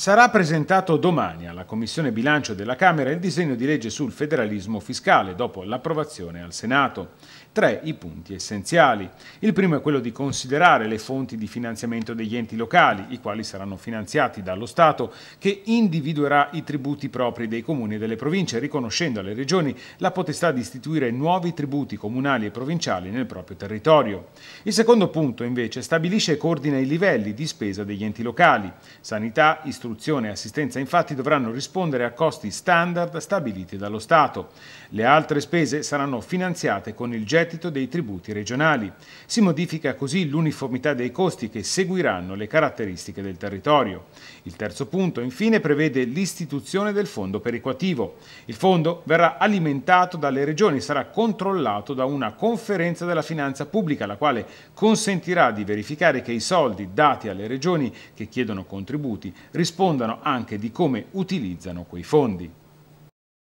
Sarà presentato domani alla Commissione Bilancio della Camera il disegno di legge sul federalismo fiscale dopo l'approvazione al Senato. Tre i punti essenziali. Il primo è quello di considerare le fonti di finanziamento degli enti locali, i quali saranno finanziati dallo Stato, che individuerà i tributi propri dei comuni e delle province, riconoscendo alle regioni la potestà di istituire nuovi tributi comunali e provinciali nel proprio territorio. Il secondo punto, invece, stabilisce e coordina i livelli di spesa degli enti locali, sanità, istruzione, istruzione e assistenza infatti dovranno rispondere a costi standard stabiliti dallo Stato. Le altre spese saranno finanziate con il gettito dei tributi regionali. Si modifica così l'uniformità dei costi che seguiranno le caratteristiche del territorio. Il terzo punto infine prevede l'istituzione del fondo perequativo. Il fondo verrà alimentato dalle regioni e sarà controllato da una conferenza della finanza pubblica la quale consentirà di verificare che i soldi dati alle regioni che chiedono contributi rispondano rispondano anche di come utilizzano quei fondi.